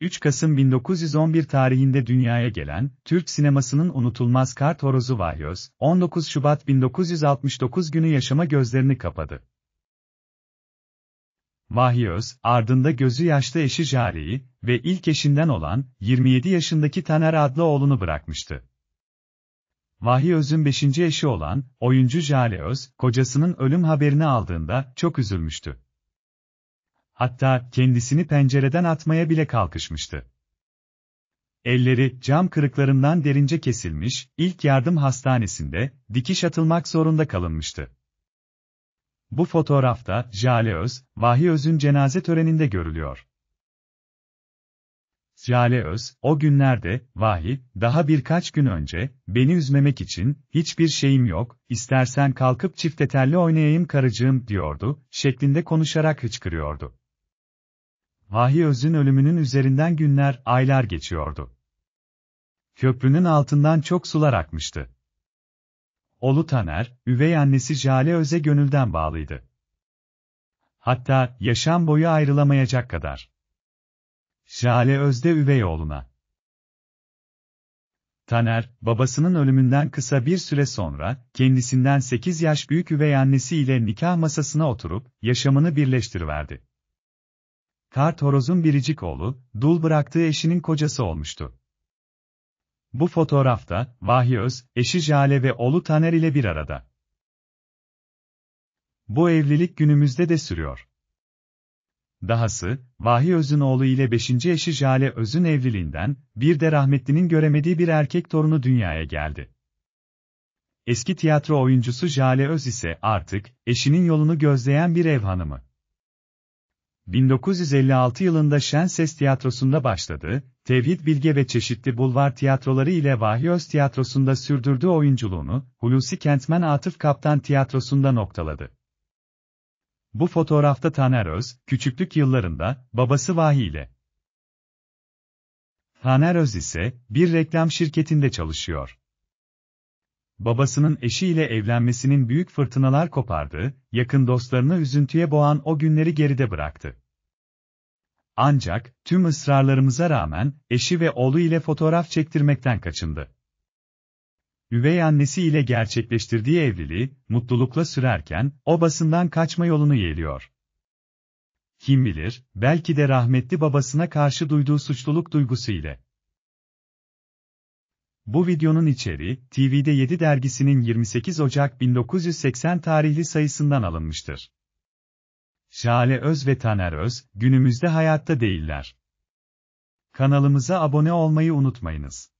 3 Kasım 1911 tarihinde dünyaya gelen, Türk sinemasının unutulmaz kart horozu Vahyoz, 19 Şubat 1969 günü yaşama gözlerini kapadı. Vahyoz, ardında gözü yaşlı eşi Jari'yi ve ilk eşinden olan, 27 yaşındaki Taner adlı oğlunu bırakmıştı. Vahyoz'un 5. eşi olan, oyuncu Jale Öz, kocasının ölüm haberini aldığında, çok üzülmüştü. Hatta kendisini pencereden atmaya bile kalkışmıştı. Elleri cam kırıklarından derince kesilmiş, ilk yardım hastanesinde dikiş atılmak zorunda kalınmıştı. Bu fotoğrafta Jale Öz, Vahi Öz'ün cenaze töreninde görülüyor. Jale Öz, o günlerde, Vahi, daha birkaç gün önce, beni üzmemek için, hiçbir şeyim yok, istersen kalkıp çiftetelli oynayayım karıcığım, diyordu, şeklinde konuşarak hıçkırıyordu. Vahiy Öz'ün ölümünün üzerinden günler, aylar geçiyordu. Köprünün altından çok sular akmıştı. Olu Taner, üvey annesi Jale Öz'e gönülden bağlıydı. Hatta yaşam boyu ayrılamayacak kadar. Jale Öz'de üvey oğluna. Taner, babasının ölümünden kısa bir süre sonra, kendisinden 8 yaş büyük üvey annesi ile nikah masasına oturup, yaşamını birleştiriverdi. Kart Horoz'un biricik oğlu, dul bıraktığı eşinin kocası olmuştu. Bu fotoğrafta, Vahi Öz, eşi Jale ve oğlu Taner ile bir arada. Bu evlilik günümüzde de sürüyor. Dahası, Vahi Öz'ün oğlu ile beşinci eşi Jale Öz'ün evliliğinden, bir de rahmetlinin göremediği bir erkek torunu dünyaya geldi. Eski tiyatro oyuncusu Jale Öz ise artık, eşinin yolunu gözleyen bir ev hanımı. 1956 yılında Şenses Tiyatrosu'nda başladı, Tevhid Bilge ve çeşitli bulvar tiyatroları ile Vahiy Öz Tiyatrosu'nda sürdürdüğü oyunculuğunu, Hulusi Kentmen Atıf Kaptan Tiyatrosu'nda noktaladı. Bu fotoğrafta Taner Öz, küçüklük yıllarında, babası Vahiy ile. Taner Öz ise, bir reklam şirketinde çalışıyor babasının eşiyle evlenmesinin büyük fırtınalar kopardığı, yakın dostlarını üzüntüye boğan o günleri geride bıraktı. Ancak, tüm ısrarlarımıza rağmen, eşi ve oğlu ile fotoğraf çektirmekten kaçındı. Üvey annesi ile gerçekleştirdiği evliliği, mutlulukla sürerken, o basından kaçma yolunu yeğliyor. Kim bilir, belki de rahmetli babasına karşı duyduğu suçluluk duygusu ile. Bu videonun içeriği, TV'de 7 dergisinin 28 Ocak 1980 tarihli sayısından alınmıştır. Şale Öz ve Taner Öz, günümüzde hayatta değiller. Kanalımıza abone olmayı unutmayınız.